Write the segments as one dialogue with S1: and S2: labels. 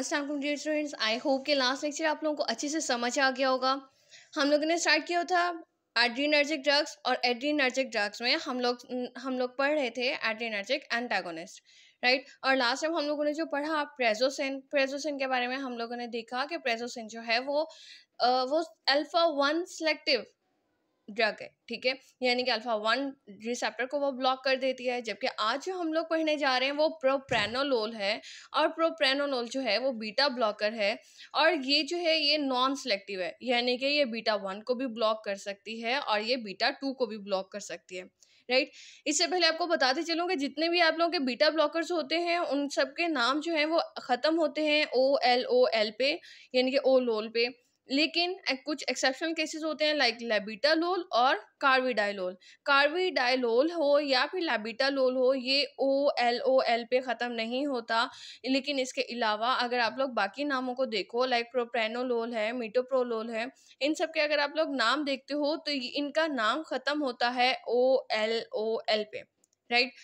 S1: असल dear students I hope के last lecture आप लोगों को अच्छे से समझ आ गया होगा हम लोगों ने स्टार्ट किया था एड्रीनर्जिक ड्रग्स और एड्रीनर्जिक ड्रग्स में हम लोग हम लोग पढ़ रहे थे एड्रीनर्जिक एंटागोनिस्ट राइट और लास्ट टाइम हम लोगों ने जो पढ़ा प्रेजोसिन प्रेजोसिन के बारे में हम लोगों ने देखा कि प्रेजोसिन जो है वो आ, वो अल्फा वन सेलेक्टिव ड्रग है ठीक है यानी कि अल्फा वन रिसेप्टर को वो ब्लॉक कर देती है जबकि आज जो हम लोग पढ़ने जा रहे हैं वो प्रोप्रेनोलोल है और प्रोप्रेनोलोल जो है वो बीटा ब्लॉकर है और ये जो है ये नॉन सेलेक्टिव है यानी कि ये बीटा वन को भी ब्लॉक कर सकती है और ये बीटा टू को भी ब्लॉक कर सकती है राइट right? इससे पहले आपको बताते चलूँ कि जितने भी आप लोगों के बीटा ब्लॉकर्स होते हैं उन सब के नाम जो हैं वो ख़त्म होते हैं ओ एल ओ एल पे यानी कि ओ लोल पे लेकिन कुछ एक्सेप्शनल केसेस होते हैं लाइक लेबिटालोल और कार्विडाइलोल कार्विडाइलोल हो या फिर लेबिटालोल हो ये ओ एल ओ एल पे ख़त्म नहीं होता लेकिन इसके अलावा अगर आप लोग बाकी नामों को देखो लाइक प्रोप्रेनोलोल है मीटोप्रोलोल है इन सब के अगर आप लोग नाम देखते हो तो इनका नाम ख़त्म होता है ओ एल ओ एल पे राइट right?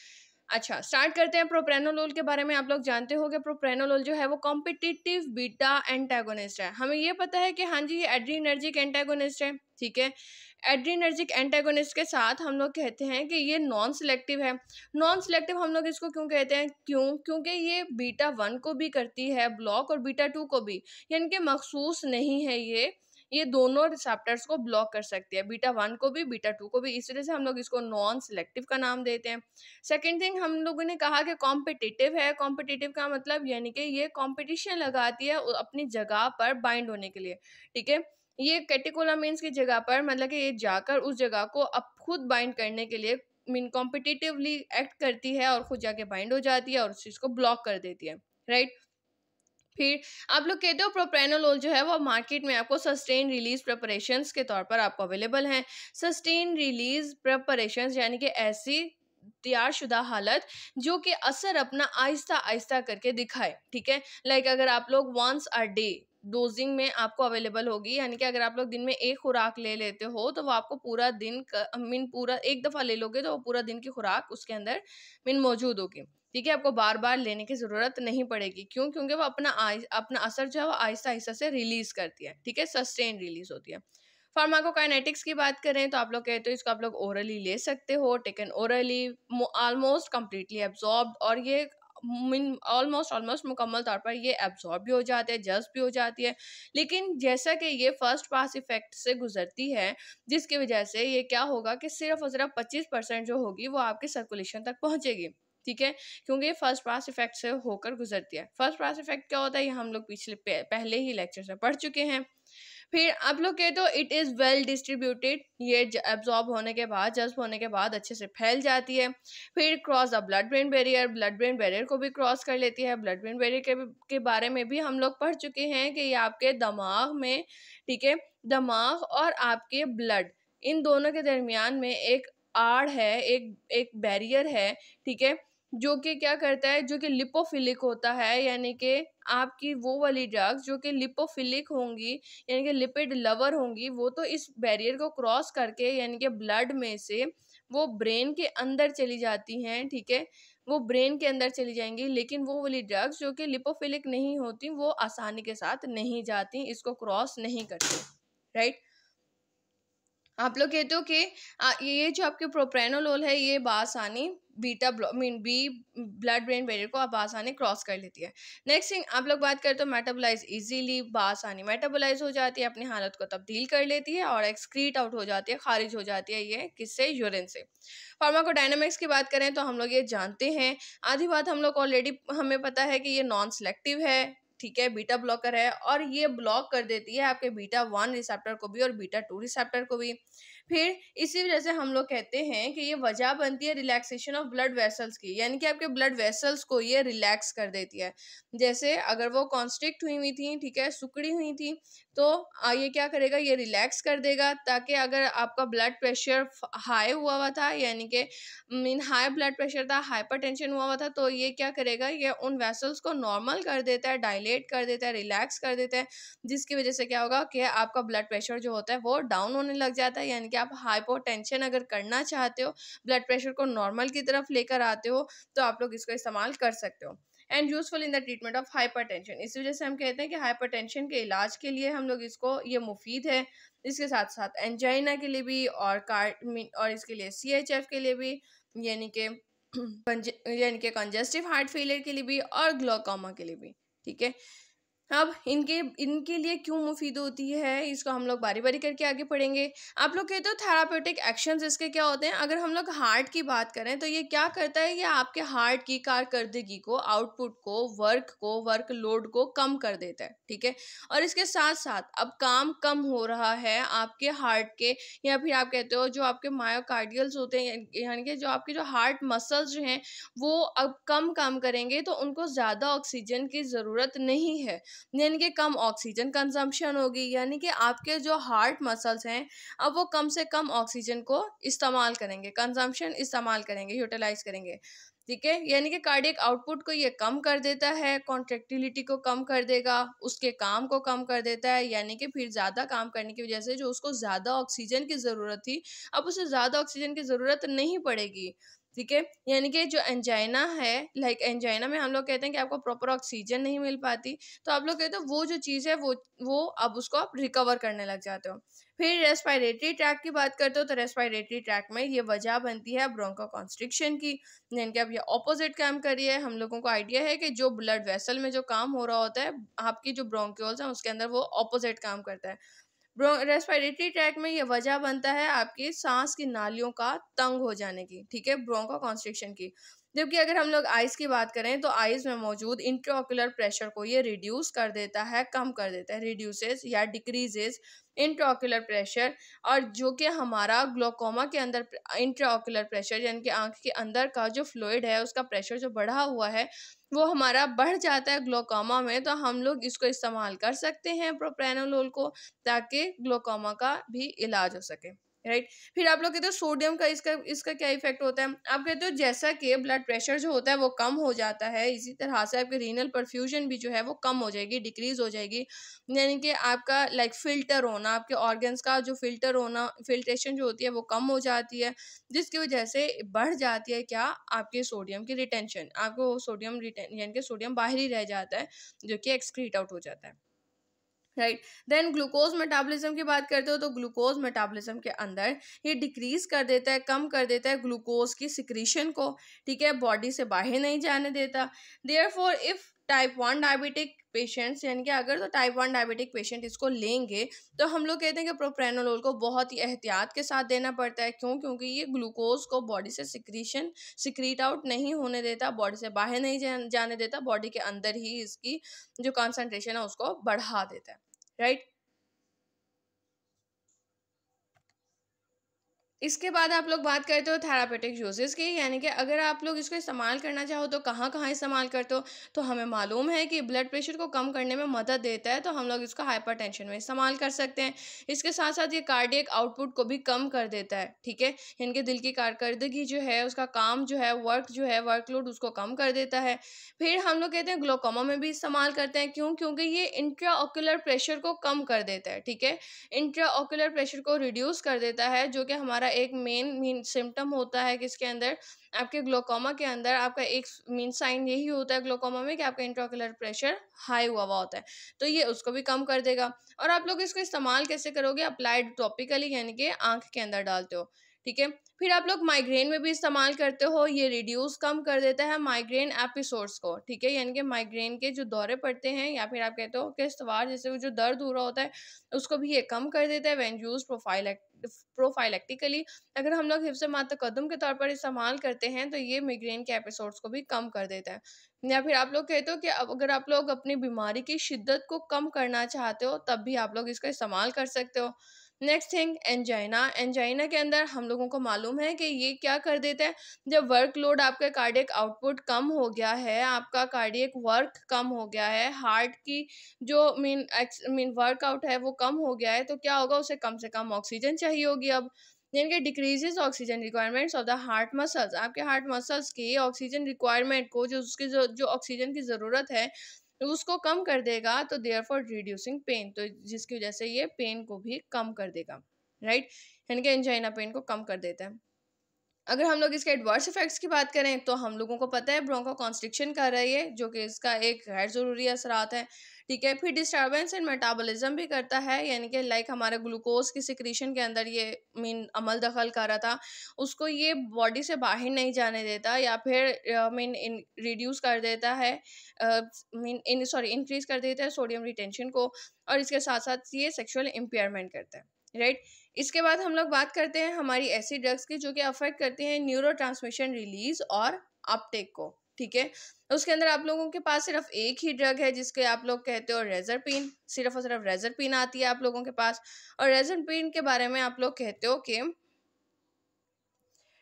S1: अच्छा स्टार्ट करते हैं प्रोप्रेनोलोल के बारे में आप लोग जानते कि प्रोप्रेनोलोल जो है वो कॉम्पिटिटिव बीटा एंटेगोनिस्ट है हमें ये पता है कि हाँ जी ये एड्रीनर्जिक एंटेगोनिस्ट है ठीक है एड्रीनर्जिक एंटेगोनिस्ट के साथ हम लोग कहते हैं कि ये नॉन सिलेक्टिव है नॉन सिलेक्टिव हम लोग इसको क्यों कहते हैं क्यों क्योंकि ये बीटा वन को भी करती है ब्लॉक और बीटा टू को भी यानी कि मखसूस नहीं है ये ये दोनों रिसेप्टर्स को ब्लॉक कर सकती है बीटा वन को भी बीटा टू को भी इस वजह से हम लोग इसको नॉन सिलेक्टिव का नाम देते हैं सेकेंड थिंग हम लोगों ने कहा कि कॉम्पिटिटिव है कॉम्पिटिटिव का मतलब यानी कि ये कॉम्पिटिशन लगाती है अपनी जगह पर बाइंड होने के लिए ठीक है ये कैटिकोला मीन्स की जगह पर मतलब कि ये जाकर उस जगह को अब खुद बाइंड करने के लिए मीन कॉम्पिटिटिवली एक्ट करती है और खुद जाके बाइंड हो जाती है और उस चीज़ को ब्लॉक कर देती है राइट right? फिर आप लोग कहते हो प्रोप्रेनोलोल जो है वो मार्केट में आपको सस्टेन रिलीज प्रपरेशन के तौर पर आपको अवेलेबल हैं सस्टेन रिलीज प्रपरेशन यानी कि ऐसी तैयारशुदा हालत जो कि असर अपना आहिस्ता आहिस्ता करके दिखाए ठीक है लाइक अगर आप लोग वंस अ डे डोजिंग में आपको अवेलेबल होगी यानी कि अगर आप लोग दिन में एक खुराक ले लेते हो तो वो आपको पूरा दिन मीन पूरा एक दफ़ा ले लोगे तो वो पूरा दिन की खुराक उसके अंदर मीन मौजूद होगी ठीक है आपको बार बार लेने की ज़रूरत नहीं पड़ेगी क्यों क्योंकि वो अपना आय अपना असर जो है वो आहिस्ता आहिस्ता से रिलीज़ करती है ठीक है सस्टेन रिलीज़ होती है फार्माकोकाइनेटिक्स की बात करें तो आप लोग कहते हो इसको आप लोग ओरली ले सकते हो taken orally almost completely absorb और ये मीन ऑलमोस्ट ऑलमोस्ट मुकम्मल तौर पर ये एब्जॉर्ब भी हो जाते हैं जज्ब भी हो जाती है लेकिन जैसा कि ये फर्स्ट पास इफेक्ट से गुजरती है जिसकी वजह से ये क्या होगा कि सिर्फ और सिर्फ पच्चीस परसेंट जो होगी वो आपके सर्कुलेशन तक पहुँचेगी ठीक है क्योंकि ये फर्स्ट पास इफेक्ट से होकर गुजरती है फर्स्ट पास इफेक्ट क्या होता है ये हम लोग पिछले पहले ही लेक्चर से पढ़ चुके हैं फिर आप लोग कहते हो इट इज़ वेल डिस्ट्रीब्यूटेड ये एब्जॉर्ब होने के बाद जज्ब होने के बाद अच्छे से फैल जाती है फिर cross the blood brain barrier blood brain barrier को भी क्रॉस कर लेती है ब्लड ब्रेन बैरियर के, के बारे में भी हम लोग पढ़ चुके हैं कि ये आपके दिमाग में ठीक है दिमाग और आपके ब्लड इन दोनों के दरमियान में एक आड़ है एक एक बैरियर है ठीक है जो कि क्या करता है जो कि लिपोफिलिक होता है यानी कि आपकी वो वाली ड्रग्स जो कि लिपोफिलिक होंगी यानी कि लिपिड लवर होंगी वो तो इस बैरियर को क्रॉस करके यानी कि ब्लड में से वो ब्रेन के अंदर चली जाती हैं ठीक है वो ब्रेन के अंदर चली जाएंगी लेकिन वो वाली ड्रग्स जो कि लिपोफिलिक नहीं होती वो आसानी के साथ नहीं जाती इसको क्रॉस नहीं करती राइट आप लोग कहते हो कि ये जो आपके प्रोप्रेनोलोल है ये बासानी beta mean B blood brain barrier को आप आसानी क्रॉस कर लेती है नेक्स्ट थिंग आप लोग बात करें तो मेटाबोलाइज इजीली बासानी मेटाबोलाइज हो जाती है अपनी हालत को तब्दील कर लेती है और एक्सक्रीट आउट हो जाती है खारिज हो जाती है ये किससे यूरिन से फार्माकोडाइनमिक्स की बात करें तो हम लोग ये जानते हैं आधी बात हम लोग ऑलरेडी हमें पता है कि ये नॉन सेलेक्टिव है ठीक है बीटा ब्लॉकर है और ये ब्लॉक कर देती है आपके बीटा वन रिसेप्टर को भी और बीटा टू रिसेप्टर को भी फिर इसी वजह से हम लोग कहते हैं कि ये वजह बनती है रिलैक्सेशन ऑफ ब्लड वेसल्स की यानी कि आपके ब्लड वेसल्स को ये रिलैक्स कर देती है जैसे अगर वो कॉन्स्ट्रिक्ट हुई हुई थी ठीक है सुकड़ी हुई थी तो ये क्या करेगा ये रिलैक्स कर देगा ताकि अगर आपका ब्लड प्रेशर हाई हुआ हुआ था यानी कि मीन हाई ब्लड प्रेशर था टेंशन हुआ हुआ था तो ये क्या करेगा ये उन वेसल्स को नॉर्मल कर देता है डायलेट कर देता है रिलैक्स कर देता है जिसकी वजह से क्या होगा कि आपका ब्लड प्रेशर जो होता है वो डाउन होने लग जाता है यानी कि आप हाइपोटेंशन अगर करना चाहते हो ब्लड प्रेशर को नॉर्मल की तरफ लेकर आते हो तो आप लोग इसका इस्तेमाल कर सकते हो and useful in the treatment of hypertension इस वजह से हम कहते हैं कि हाइपरटेंशन के इलाज के लिए हम लोग इसको ये मुफीद है इसके साथ साथ एंजाइना के लिए भी और कार्ड और इसके लिए सी एच एफ के लिए भी यानी के यानी कि कंजेस्टिव हार्ट फेलियर के लिए भी और ग्लोकोमा के लिए भी ठीक है अब इनके इनके लिए क्यों मुफीद होती है इसको हम लोग बारी बारी करके आगे पढ़ेंगे आप लोग कहते हो थेरापेटिक एक्शंस इसके क्या होते हैं अगर हम लोग हार्ट की बात करें तो ये क्या करता है ये आपके हार्ट की कारकर्दगी को आउटपुट को वर्क को वर्क लोड को कम कर देता है ठीक है और इसके साथ साथ अब काम कम हो रहा है आपके हार्ट के या फिर आप कहते हो जो आपके मायोकार्डियल्स होते हैं यानी कि जो आपके जो हार्ट मसल्स हैं वो अब कम काम करेंगे तो उनको ज़्यादा ऑक्सीजन की ज़रूरत नहीं है यानी कि कम ऑक्सीजन कंजम्पशन होगी यानी कि आपके जो हार्ट मसल्स हैं अब वो कम से कम ऑक्सीजन को इस्तेमाल करेंगे कंजम्पशन इस्तेमाल करेंगे यूटिलाइज करेंगे ठीक है यानी कि कार्डियक आउटपुट को ये कम कर देता है कॉन्ट्रेक्टिलिटी को कम कर देगा उसके काम को कम कर देता है यानी कि फिर ज़्यादा काम करने की वजह से जो उसको ज़्यादा ऑक्सीजन की ज़रूरत थी अब उसे ज़्यादा ऑक्सीजन की ज़रूरत नहीं पड़ेगी ठीक है यानी कि जो एंजाइना है लाइक एंजाइना में हम लोग कहते हैं कि आपको प्रॉपर ऑक्सीजन नहीं मिल पाती तो आप लोग कहते हो वो जो चीज़ है वो वो अब उसको आप रिकवर करने लग जाते हो फिर रेस्पायरेटरी ट्रैक की बात करते हो तो रेस्पायरेटरी ट्रैक में ये वजह बनती है ब्रोंको कॉन्स्ट्रिक्शन की यानी कि अब ये ऑपोजिट काम करिए हम लोगों को आइडिया है कि जो ब्लड वेसल में जो काम हो रहा होता है आपकी जो ब्रोंक्योल्स हैं उसके अंदर वो ऑपोजिट काम करता है रेस्पिरेटरी ट्रैक में यह वजह बनता है आपकी सांस की नालियों का तंग हो जाने की ठीक है ब्रोंको कॉन्स्ट्रिक्शन की जबकि अगर हम लोग आइस की बात करें तो आइस में मौजूद इंट्रोकुलर प्रेशर को ये रिड्यूस कर देता है कम कर देता है रिड्यूसेस या डिक्रीजेस इंट्रोकुलर प्रेशर और जो कि हमारा ग्लोकोमा के अंदर इंट्रोकुलर प्रेशर यानी कि आंख के अंदर का जो फ्लोइड है उसका प्रेशर जो बढ़ा हुआ है वो हमारा बढ़ जाता है ग्लोकोमा में तो हम लोग इसको इस्तेमाल कर सकते हैं प्रोप्रेनोलोल को ताकि ग्लोकोमा का भी इलाज हो सके राइट फिर आप लोग कहते हो सोडियम का इसका इसका क्या इफेक्ट होता है आप कहते हो जैसा कि ब्लड प्रेशर जो होता है वो कम हो जाता है इसी तरह से आपके रीनल परफ्यूजन भी जो है वो कम हो जाएगी डिक्रीज़ हो जाएगी यानी कि आपका लाइक फ़िल्टर होना आपके ऑर्गन्स का जो फ़िल्टर होना फिल्ट्रेशन जो होती है वो कम हो जाती है जिसकी वजह से बढ़ जाती है क्या आपके सोडियम की रिटेंशन आपको सोडियम रिटेन यानी कि सोडियम बाहर ही रह जाता है जो कि एक्सक्रीट आउट हो जाता है राइट देन ग्लूकोज मेटाबॉलिज्म की बात करते हो तो ग्लूकोज मेटाबॉलिज्म के अंदर ये डिक्रीज कर देता है कम कर देता है ग्लूकोज की सिक्रीशन को ठीक है बॉडी से बाहर नहीं जाने देता there if type one diabetic patients यानी कि अगर तो टाइप वन डायबिटिक पेशेंट इसको लेंगे तो हम लोग कहते हैं कि प्रोप्रेनोलोल को बहुत ही एहतियात के साथ देना पड़ता है क्यों क्योंकि ये ग्लूकोज को बॉडी से सिक्रीशन सिक्रीट आउट नहीं होने देता बॉडी से बाहर नहीं जाने देता बॉडी के अंदर ही इसकी जो कॉन्सेंट्रेशन है उसको बढ़ा देता है राइट इसके बाद आप लोग बात करते हो थेरापेटिक यूजेस की यानी कि अगर आप लोग इसको इस्तेमाल करना चाहो तो कहाँ कहाँ इस्तेमाल करते हो तो हमें मालूम है कि ब्लड प्रेशर को कम करने में मदद देता है तो हम लोग इसको हाइपरटेंशन में इस्तेमाल कर सकते हैं इसके साथ साथ ये कार्डियक आउटपुट को भी कम कर देता है ठीक है इनके दिल की कारकर्दगी जो है उसका काम जो है वर्क जो है वर्कलोड उसको कम कर देता है फिर हम लोग कहते हैं ग्लोकोमा में भी इस्तेमाल करते हैं क्यों क्योंकि ये इंट्राओकुलर प्रेशर को कम कर देता है ठीक है इंट्राओकुलर प्रेशर को रिड्यूस कर देता है जो कि हमारा एक मेन मीन सिम्टम होता है किसके अंदर आपके ग्लोकोमा के अंदर आपका एक मीन साइन यही होता है ग्लोकोमा में कि आपका इंट्राकुलर प्रेशर हाई हुआ हुआ होता है तो ये उसको भी कम कर देगा और आप लोग इसको इस्तेमाल कैसे करोगे अप्लाइड टॉपिकली यानी कि आँख के अंदर डालते हो ठीक है फिर आप लोग माइग्रेन में भी इस्तेमाल करते हो ये रिड्यूस कम कर देता है माइग्रेन एपिसोड्स को ठीक है यानी कि माइग्रेन के जो दौरे पड़ते हैं या फिर आप कहते हो किस्तवार जैसे जो दर्द हो रहा होता है उसको भी ये कम कर देता है वैन यूज प्रोफाइल प्रोफाइलेक्टिकली अगर हम लोग हिफ्स मात कदम के तौर पर इस्तेमाल करते हैं तो ये माइग्रेन के एपिसोड्स को भी कम कर देता है या फिर आप लोग कहते हो कि अगर आप लोग अपनी बीमारी की शिद्दत को कम करना चाहते हो तब भी आप लोग इसका इस्तेमाल कर सकते हो नेक्स्ट थिंग एंजाइना एंजाइना के अंदर हम लोगों को मालूम है कि ये क्या कर देता है जब वर्कलोड आपका कार्डियक आउटपुट कम हो गया है आपका कार्डियक वर्क कम हो गया है हार्ट की जो मीन एक्स मीन वर्कआउट है वो कम हो गया है तो क्या होगा उसे कम से कम ऑक्सीजन चाहिए होगी अब कि decreases oxygen requirements of the heart muscles आपके हार्ट मसल्स की ऑक्सीजन रिक्वायरमेंट को जो उसकी जो ऑक्सीजन की ज़रूरत है उसको कम कर देगा तो देयर फॉर रिड्यूसिंग पेन तो जिसकी वजह से ये पेन को भी कम कर देगा राइट यानी कि एंजाइना पेन को कम कर देता है अगर हम लोग इसके एडवर्स इफेक्ट्स की बात करें तो हम लोगों को पता है ब्रोंको कॉन्स्ट्रिक्शन कर रही है जो कि इसका एक गैर ज़रूरी असरात है ठीक है फिर डिस्टर्बेंस एंड मेटाबॉलिज्म भी करता है यानी कि लाइक हमारे ग्लूकोज की सिक्रीशन के अंदर ये मीन अमल दखल कर रहा था उसको ये बॉडी से बाहर नहीं जाने देता या फिर मीन इन रिड्यूस कर देता है मीन इन सॉरी इंक्रीज कर देता है सोडियम रिटेंशन को और इसके साथ साथ ये सेक्शुअल इम्पेयरमेंट करता है राइट इसके बाद हम लोग बात करते हैं हमारी ऐसी ड्रग्स की जो कि अफेक्ट करती हैं न्यूरो रिलीज और अपटेक को ठीक है उसके अंदर आप लोगों के पास सिर्फ एक ही ड्रग है जिसके आप लोग कहते हो रेजरपिन सिर्फ और सिर्फ रेजरपिन आती है आप लोगों के पास और रेजरपिन के बारे में आप लोग कहते हो कि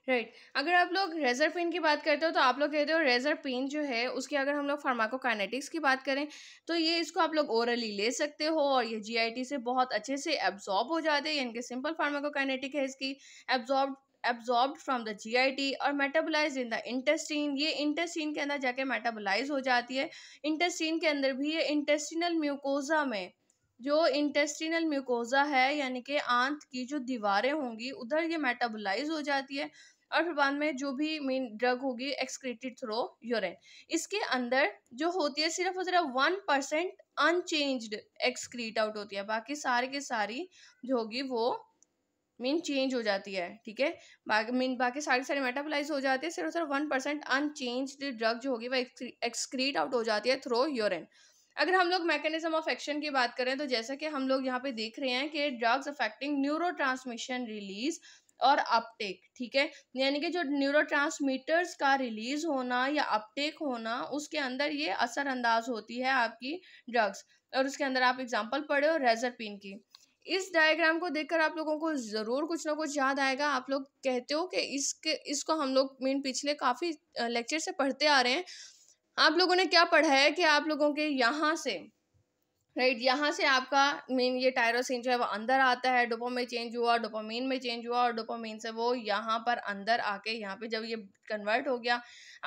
S1: राइट right. अगर आप लोग रेजर पेन की बात करते हो तो आप लोग कहते हो रेजर पेन जो है उसकी अगर हम लोग फार्माकोकाइनेटिक्स की बात करें तो ये इसको आप लोग ओरली ले सकते हो और ये जीआईटी से बहुत अच्छे से एब्जॉर्ब हो जाते हैं इनके सिंपल फार्माकोकाइनेटिक है इसकी absorb absorb from the T और मेटाबोलाइज इन द इंटेस्टीन ये इंटेस्टीन के अंदर जाके मेटाबोलाइज हो जाती है इंटेस्टीन के अंदर भी ये इंटेस्टिनल म्यूकोजा में जो इंटेस्टिनल म्यूकोजा है यानी कि आंत की जो दीवारें होंगी उधर ये मेटाबोलाइज हो जाती है और फिर बाद में जो भी मेन ड्रग होगी एक्सक्रीटेड थ्रो यूरिन इसके अंदर जो होती है सिर्फ और सिर्फ one percent unchanged excrete out होती है बाकी सारे की सारी जो होगी वो मीन चेंज हो जाती है ठीक है बाकी मीन बाकी सारी सारी मेटाबोलाइज हो जाती है सिर्फ सिर्फ वन परसेंट अनचेंज ड्रग जो होगी वह एक्सक्रीट आउट हो जाती है थ्रो यूरिन अगर हम लोग मैकेनिज्म ऑफ एक्शन की बात करें तो जैसा कि हम लोग यहाँ पे देख रहे हैं कि ड्रग्स अफेक्टिंग न्यूरो रिलीज और अपटेक ठीक है यानी कि जो न्यूरो का रिलीज होना या अपटेक होना उसके अंदर ये असरअंदाज होती है आपकी ड्रग्स और उसके अंदर आप एग्जाम्पल पढ़े हो रेजरपिन की इस डायग्राम को देखकर आप लोगों को ज़रूर कुछ ना कुछ याद आएगा आप लोग कहते हो कि इसके इसको हम लोग मीन पिछले काफ़ी लेक्चर से पढ़ते आ रहे हैं आप लोगों ने क्या पढ़ा है कि आप लोगों के यहाँ से राइट यहाँ से आपका मेन ये टायरोसिन जो है वो अंदर आता है में चेंज हुआ डोपोमीन में चेंज हुआ और डोपोमीन से वो यहाँ पर अंदर आके यहाँ पे जब ये कन्वर्ट हो गया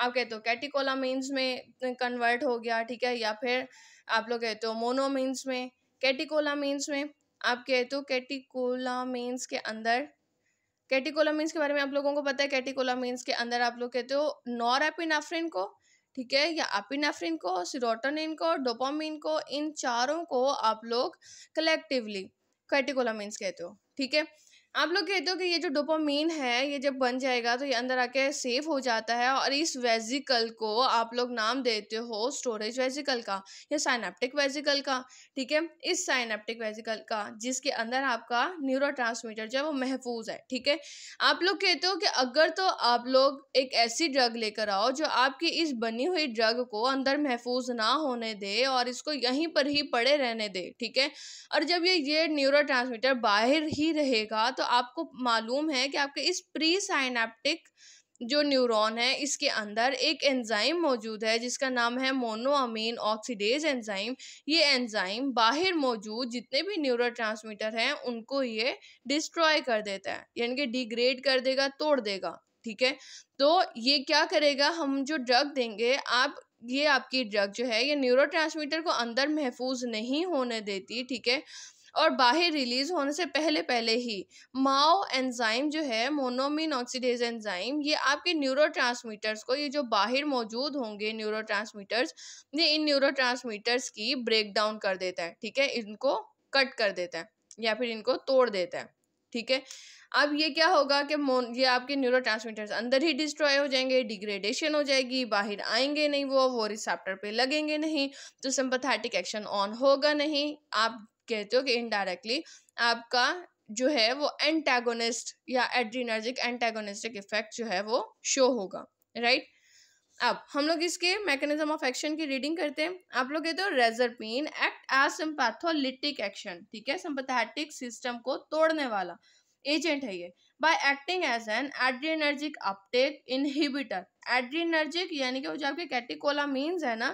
S1: आप कहते हो कैटिकोलामीन्स में कन्वर्ट हो गया ठीक है या फिर आप लोग कहते हो मोनोमीन्स में कैटिकोलामीन्स में आप कहते हो कैटिकोलामीन्स के अंदर कैटिकोलामीन्स के बारे में आप लोगों को पता है कैटिकोलामीन्स के अंदर आप लोग कहते हो नॉरापिनाफ्रिन को ठीक है या एपिनेफ्रिन को सिरोटोनिन को डोपामिन को इन चारों को आप लोग कलेक्टिवली कैटिकोलामिन्स कहते हो ठीक है आप लोग कहते हो कि ये जो डोपामीन है ये जब बन जाएगा तो ये अंदर आके सेफ हो जाता है और इस वेजिकल को आप लोग नाम देते हो स्टोरेज वेजिकल का या साइनेप्टिक वेजिकल का ठीक है इस साइनाप्टिक वेजिकल का जिसके अंदर आपका न्यूरो जो है वो महफूज है ठीक है आप लोग कहते हो कि अगर तो आप लोग एक ऐसी ड्रग लेकर आओ जो आपकी इस बनी हुई ड्रग को अंदर महफूज ना होने दे और इसको यहीं पर ही पड़े रहने दे ठीक है और जब ये ये न्यूरो बाहर ही रहेगा तो तो आपको मालूम है कि आपके इस प्री साइनाप्टिक जो न्यूरॉन है इसके अंदर एक एंजाइम मौजूद है जिसका नाम है मोनोअमीन ऑक्सीडेज एंजाइम ये एंजाइम बाहर मौजूद जितने भी न्यूरो ट्रांसमीटर हैं उनको ये डिस्ट्रॉय कर देता है यानी कि डिग्रेड कर देगा तोड़ देगा ठीक है तो ये क्या करेगा हम जो ड्रग देंगे आप ये आपकी ड्रग जो है ये न्यूरो को अंदर महफूज नहीं होने देती ठीक है और बाहर रिलीज होने से पहले पहले ही माओ एंजाइम जो है मोनोमिन ऑक्सीडेज एंजाइम ये आपके न्यूरो को ये जो बाहर मौजूद होंगे न्यूरो ये इन न्यूरो की ब्रेक डाउन कर देता है ठीक है इनको कट कर देता है या फिर इनको तोड़ देता है ठीक है अब ये क्या होगा कि मोन ये आपके न्यूरो अंदर ही डिस्ट्रॉय हो जाएंगे डिग्रेडेशन हो जाएगी बाहर आएंगे नहीं वो वो रिसेप्टर पे लगेंगे नहीं तो सिंपथेटिक एक्शन ऑन होगा नहीं आप कहते हो कि इनडायरेक्टली आपका जो है वो एंटेगोनिस्ट या एड्रीनर्जिक एंटेगोनिस्टिक इफेक्ट जो है वो शो होगा राइट अब हम लोग इसके मैकेनिज्म ऑफ एक्शन की रीडिंग करते हैं आप लोग कहते हो reserpine act as sympatholytic action ठीक है सिम्पथेटिक सिस्टम को तोड़ने वाला एजेंट है ये by acting as an adrenergic uptake inhibitor adrenergic यानी कि वो जो आपके कैटिकोला कैटिकोलामीन्स है ना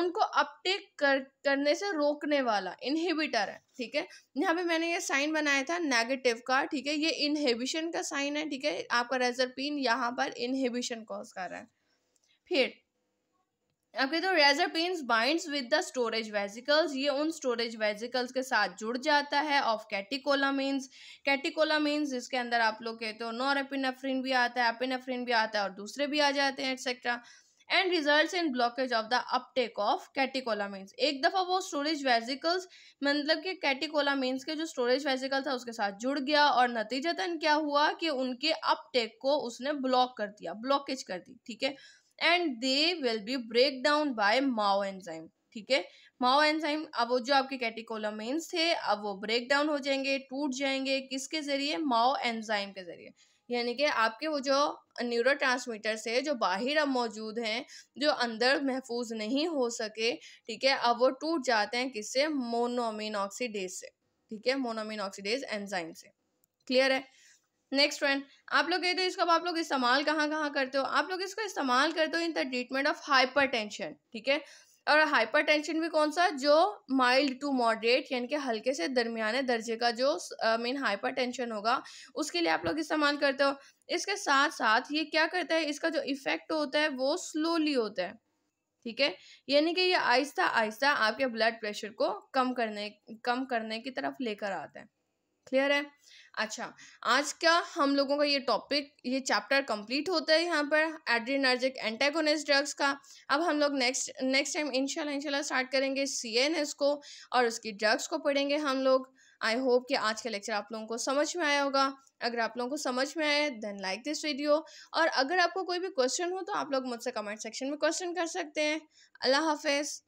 S1: उनको अपटेक कर करने से रोकने वाला इनहिबिटर है ठीक है यहाँ पे मैंने ये साइन बनाया था नेगेटिव का ठीक है ये इनहिबिशन का साइन है ठीक है आपका रेजरपीन यहाँ पर इनहिबिशन कॉज कर रहा है फिर अब कहते हो reserpine bind with the storage vesicles ये उन स्टोरेज वेजिकल्स के साथ जुड़ जाता है ऑफ कैटिकोला मीन्स जिसके अंदर आप लोग कहते हो नॉर भी आता है एपिनेफ्रिन भी आता है और दूसरे भी आ जाते हैं etcetera and result in blockage of the uptake of catecholamines एक दफ़ा वो स्टोरेज वेजिकल्स मतलब कि मीन्स के जो स्टोरेज वेजिकल था उसके साथ जुड़ गया और नतीजतन क्या हुआ कि उनके अपटेक को उसने ब्लॉक कर दिया ब्लॉकेज कर दी ठीक है and they will be break down by MAO enzyme ठीक है माओ एंजाइम अब वो जो आपके कैटिकोलामेन्स थे अब वो ब्रेक डाउन हो जाएंगे टूट जाएंगे किसके जरिए माओ एंजाइम के जरिए यानी कि आपके वो जो न्यूरो ट्रांसमीटर्स है जो बाहर अब मौजूद हैं जो अंदर महफूज नहीं हो सके ठीक है अब वो टूट जाते हैं किससे मोनोमिन ऑक्सीडेज से ठीक है मोनोमिन ऑक्सीडेज एंजाइम से क्लियर है नेक्स्ट फ्रेंड आप लोग कहते हो इसका आप लोग इस्तेमाल कहाँ कहाँ करते हो आप लोग इसका इस्तेमाल करते हो in the treatment of hyper ठीक है और हाइपरटेंशन भी कौन सा जो माइल्ड टू मॉडरेट यानी कि हल्के से दरमियाने दर्जे का जो मेन हाइपर हाइपरटेंशन होगा उसके लिए आप लोग इस्तेमाल करते हो इसके साथ साथ ये क्या करता है इसका जो इफेक्ट होता है वो स्लोली होता है ठीक है यानी कि ये आहिस्ता आहिस्ता आपके ब्लड प्रेशर को कम करने कम करने की तरफ लेकर आता है क्लियर है अच्छा आज का हम लोगों का ये टॉपिक ये चैप्टर कंप्लीट होता है यहाँ पर एड्रीनर्जिक एंटेगोनिस्ट ड्रग्स का अब हम लोग नेक्स्ट नेक्स्ट टाइम इंशाल्लाह इंशाल्लाह स्टार्ट करेंगे सी एन एस को और उसकी ड्रग्स को पढ़ेंगे हम लोग आई होप कि आज का लेक्चर आप लोगों को समझ में आया होगा अगर आप लोगों को समझ में आए देन लाइक दिस वीडियो और अगर आपको कोई भी क्वेश्चन हो तो आप लोग मुझसे कमेंट सेक्शन में क्वेश्चन कर सकते हैं अल्लाह हाफिज़